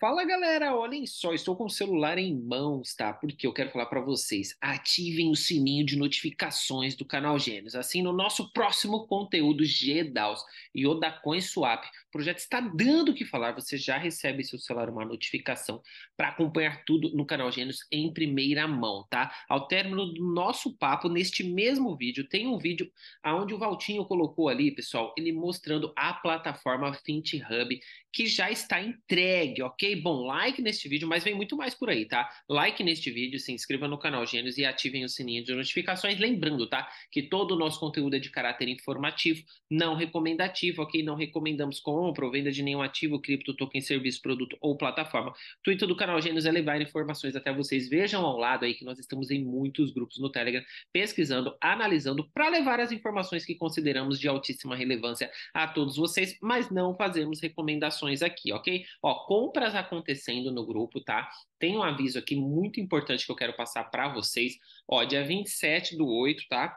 fala galera, olhem só, estou com o celular em mãos, tá? Porque eu quero falar para vocês, ativem o sininho de notificações do canal Gênios. Assim, no nosso próximo conteúdo GDAOs e Odacoin Swap, o projeto está dando o que falar, você já recebe seu celular uma notificação para acompanhar tudo no canal Gênios em primeira mão, tá? Ao término do nosso papo, neste mesmo vídeo, tem um vídeo aonde o Valtinho colocou ali, pessoal, ele mostrando a plataforma FinThub que já está entregue, ok? Bom, like neste vídeo, mas vem muito mais por aí, tá? Like neste vídeo, se inscreva no canal Gênios e ativem o sininho de notificações. Lembrando, tá? Que todo o nosso conteúdo é de caráter informativo, não recomendativo, ok? Não recomendamos compra ou venda de nenhum ativo, cripto, token, serviço, produto ou plataforma. O Twitter do canal Gênios é levar informações até vocês. Vejam ao lado aí que nós estamos em muitos grupos no Telegram, pesquisando, analisando, para levar as informações que consideramos de altíssima relevância a todos vocês, mas não fazemos recomendações aqui, ok? Ó, compras Tá acontecendo no grupo, tá? Tem um aviso aqui muito importante que eu quero passar para vocês. Ó, dia 27 do 8, tá?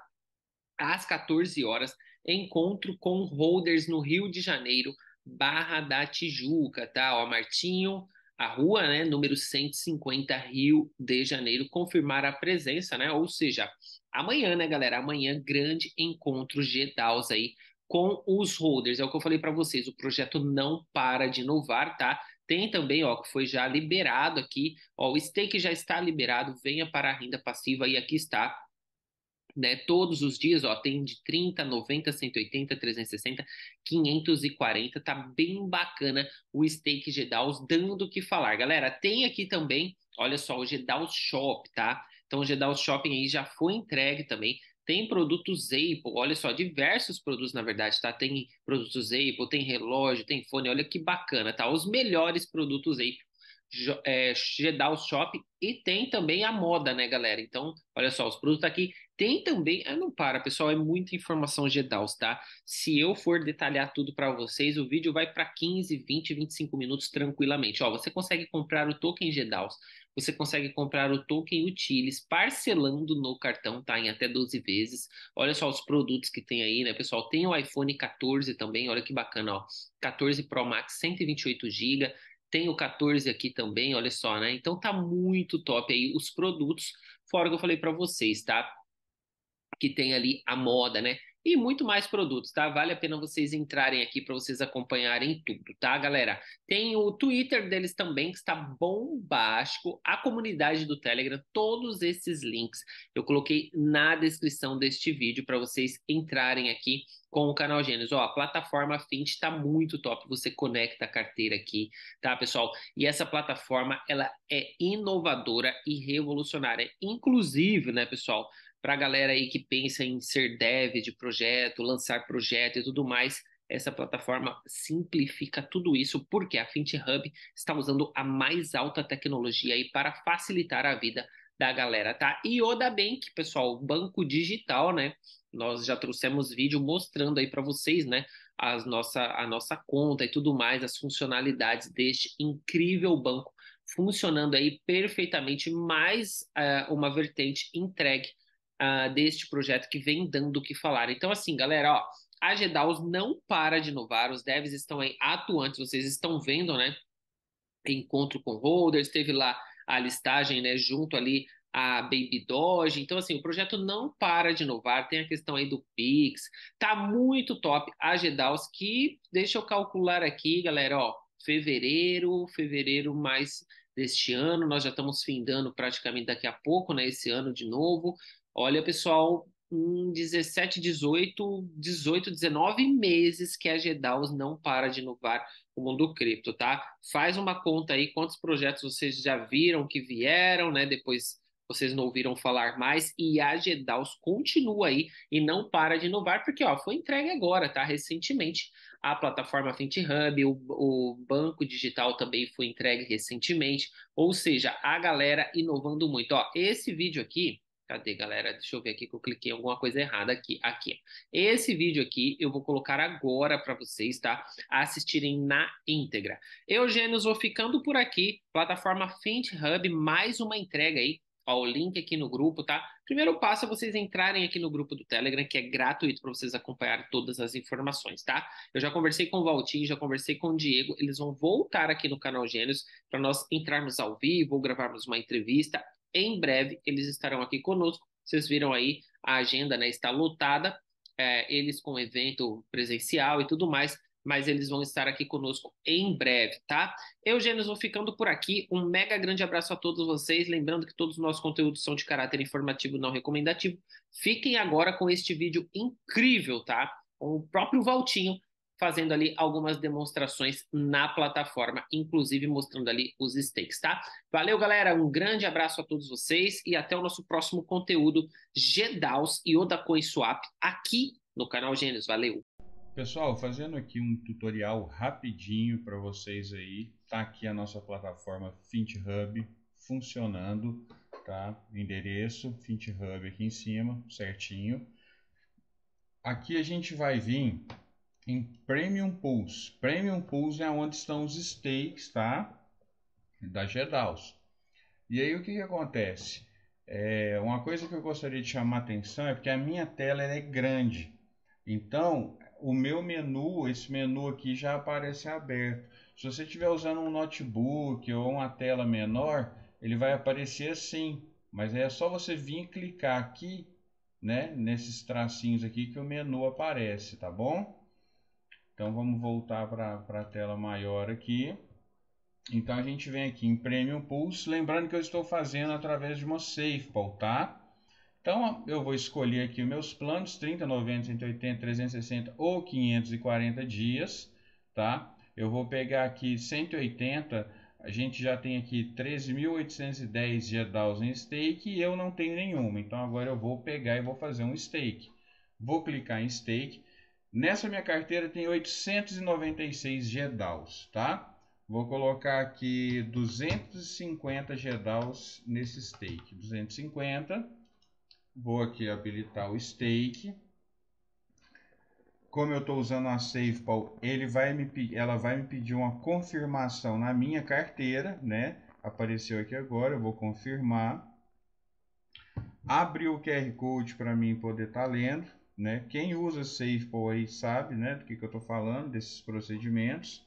Às 14 horas, encontro com holders no Rio de Janeiro, Barra da Tijuca, tá? Ó, Martinho, a rua, né, número 150, Rio de Janeiro, confirmar a presença, né? Ou seja, amanhã, né, galera? Amanhã, grande encontro Getaus aí com os holders. É o que eu falei para vocês, o projeto não para de inovar, tá? Tem também, ó, que foi já liberado aqui, ó, o stake já está liberado, venha para a renda passiva e aqui está né, todos os dias, ó, tem de 30, 90, 180, 360, 540, tá bem bacana o stake Gedaus dando o que falar. Galera, tem aqui também, olha só, o Gedaus Shop, tá? Então o Gedaus Shopping aí já foi entregue também, tem produtos Apple, olha só, diversos produtos na verdade, tá? Tem produtos Apple, tem relógio, tem fone, olha que bacana, tá? Os melhores produtos Apple, é, Gedal Shop e tem também a moda, né, galera? Então, olha só, os produtos tá aqui. Tem também, ah, não para, pessoal, é muita informação Gedaus, tá? Se eu for detalhar tudo para vocês, o vídeo vai para 15, 20, 25 minutos tranquilamente. Ó, você consegue comprar o token Gedaus você consegue comprar o token Utilis parcelando no cartão, tá? Em até 12 vezes. Olha só os produtos que tem aí, né, pessoal? Tem o iPhone 14 também, olha que bacana, ó. 14 Pro Max, 128 GB. Tem o 14 aqui também, olha só, né? Então tá muito top aí os produtos, fora o que eu falei para vocês, tá? Que tem ali a moda, né? e muito mais produtos, tá? Vale a pena vocês entrarem aqui para vocês acompanharem tudo, tá, galera? Tem o Twitter deles também, que está bombástico, a comunidade do Telegram, todos esses links eu coloquei na descrição deste vídeo para vocês entrarem aqui com o canal Gênesis. Ó, a plataforma Fint está muito top. Você conecta a carteira aqui, tá, pessoal? E essa plataforma, ela é inovadora e revolucionária. Inclusive, né, pessoal, para a galera aí que pensa em ser dev de projeto, lançar projeto e tudo mais, essa plataforma simplifica tudo isso porque a FinThub está usando a mais alta tecnologia aí para facilitar a vida da galera, tá? E da Bank, pessoal, banco digital, né? Nós já trouxemos vídeo mostrando aí para vocês, né, as nossa, a nossa conta e tudo mais, as funcionalidades deste incrível banco funcionando aí perfeitamente, mais uh, uma vertente entregue uh, deste projeto que vem dando o que falar. Então, assim, galera, ó, a GDAOs não para de inovar, os devs estão aí atuantes, vocês estão vendo, né? Encontro com holders, teve lá a listagem, né, junto ali a Baby Doge. Então, assim, o projeto não para de inovar, tem a questão aí do Pix, tá muito top a GDAOs, que deixa eu calcular aqui, galera, ó, fevereiro, fevereiro mais deste ano, nós já estamos findando praticamente daqui a pouco, né, esse ano de novo, Olha, pessoal, um 17, 18, 18, 19 meses que a GDAOs não para de inovar o mundo cripto, tá? Faz uma conta aí quantos projetos vocês já viram que vieram, né? Depois vocês não ouviram falar mais e a GDAOs continua aí e não para de inovar, porque ó, foi entregue agora, tá? Recentemente a plataforma FinThub, o, o banco digital também foi entregue recentemente, ou seja, a galera inovando muito. Ó, esse vídeo aqui Cadê, galera? Deixa eu ver aqui que eu cliquei alguma coisa errada aqui. Aqui. Esse vídeo aqui eu vou colocar agora para vocês, tá? Assistirem na íntegra. Eu, Gênios, vou ficando por aqui. Plataforma Fint Hub, mais uma entrega aí. Ó, o link aqui no grupo, tá? Primeiro passo é vocês entrarem aqui no grupo do Telegram, que é gratuito para vocês acompanhar todas as informações, tá? Eu já conversei com o Valtinho, já conversei com o Diego, eles vão voltar aqui no canal Gênios para nós entrarmos ao vivo, gravarmos uma entrevista em breve eles estarão aqui conosco. Vocês viram aí, a agenda né, está lotada, é, eles com evento presencial e tudo mais, mas eles vão estar aqui conosco em breve, tá? Eu, Gênesis, vou ficando por aqui. Um mega grande abraço a todos vocês. Lembrando que todos os nossos conteúdos são de caráter informativo, não recomendativo. Fiquem agora com este vídeo incrível, tá? Com o próprio Valtinho fazendo ali algumas demonstrações na plataforma, inclusive mostrando ali os stakes, tá? Valeu, galera, um grande abraço a todos vocês e até o nosso próximo conteúdo GDAOs e Oda CoinSwap aqui no canal Gênios. Valeu! Pessoal, fazendo aqui um tutorial rapidinho para vocês aí, tá aqui a nossa plataforma FintHub funcionando, tá? Endereço FintHub aqui em cima, certinho. Aqui a gente vai vir em Premium Pools. Premium Pools é onde estão os stakes, tá? Da Gedaus. E aí o que, que acontece? É, uma coisa que eu gostaria de chamar a atenção é porque a minha tela é grande. Então, o meu menu, esse menu aqui já aparece aberto. Se você estiver usando um notebook ou uma tela menor, ele vai aparecer assim. Mas é só você vir clicar aqui, né, nesses tracinhos aqui que o menu aparece, tá bom? Então vamos voltar para a tela maior aqui. Então a gente vem aqui em Premium Pulse, lembrando que eu estou fazendo através de uma SafePol, tá? Então eu vou escolher aqui os meus planos, 30, 90, 180, 360 ou 540 dias, tá? Eu vou pegar aqui 180, a gente já tem aqui 3.810 GDAOs em stake e eu não tenho nenhuma. Então agora eu vou pegar e vou fazer um stake. Vou clicar em stake. Nessa minha carteira tem 896 GEDALs, tá? Vou colocar aqui 250 GEDALs nesse stake. 250. Vou aqui habilitar o stake. Como eu estou usando a SafePal, ele vai me, ela vai me pedir uma confirmação na minha carteira, né? Apareceu aqui agora, eu vou confirmar. Abriu o QR Code para mim poder estar tá lendo né? Quem usa SafePol aí sabe né, do que, que eu estou falando, desses procedimentos.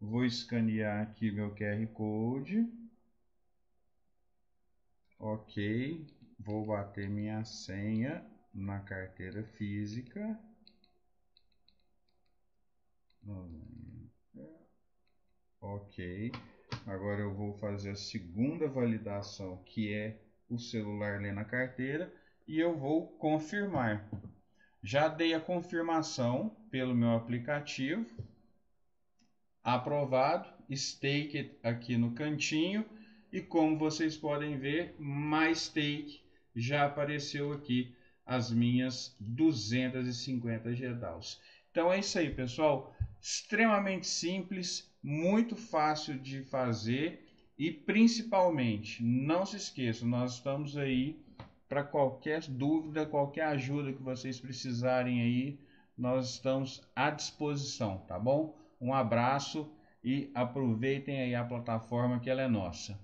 Vou escanear aqui meu QR Code. Ok, vou bater minha senha na carteira física. Ok, agora eu vou fazer a segunda validação, que é o celular lendo a carteira, e eu vou confirmar. Já dei a confirmação pelo meu aplicativo. Aprovado. Stake aqui no cantinho. E como vocês podem ver, my stake já apareceu aqui as minhas 250 GDAOs. Então é isso aí, pessoal. Extremamente simples, muito fácil de fazer e principalmente, não se esqueça, nós estamos aí para qualquer dúvida, qualquer ajuda que vocês precisarem aí, nós estamos à disposição, tá bom? Um abraço e aproveitem aí a plataforma que ela é nossa.